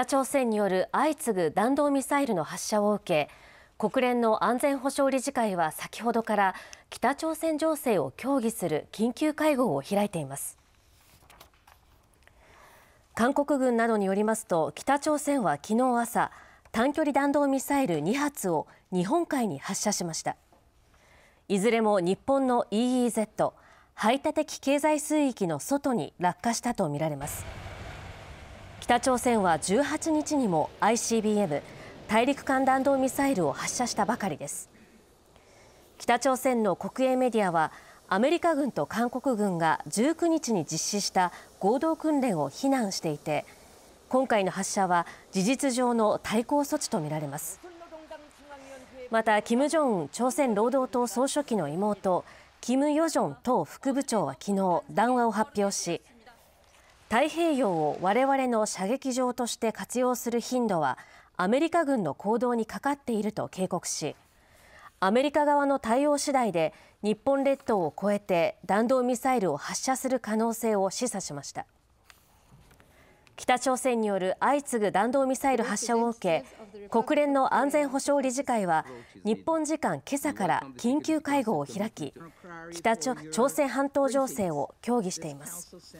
北朝鮮による相次ぐ弾道ミサイルの発射を受け国連の安全保障理事会は先ほどから北朝鮮情勢を協議する緊急会合を開いています韓国軍などによりますと北朝鮮は昨日朝短距離弾道ミサイル2発を日本海に発射しましたいずれも日本の EEZ 排他的経済水域の外に落下したとみられます北朝鮮は18日にも ICBM 大陸間弾道ミサイルを発射したばかりです北朝鮮の国営メディアはアメリカ軍と韓国軍が19日に実施した合同訓練を非難していて今回の発射は事実上の対抗措置とみられますまた金正恩朝鮮労働党総書記の妹金与正党副部長は昨日談話を発表し太平洋を我々の射撃場として活用する頻度はアメリカ軍の行動にかかっていると警告しアメリカ側の対応次第で日本列島を越えて弾道ミサイルを発射する可能性を示唆しました北朝鮮による相次ぐ弾道ミサイル発射を受け国連の安全保障理事会は日本時間今朝から緊急会合を開き北朝鮮半島情勢を協議しています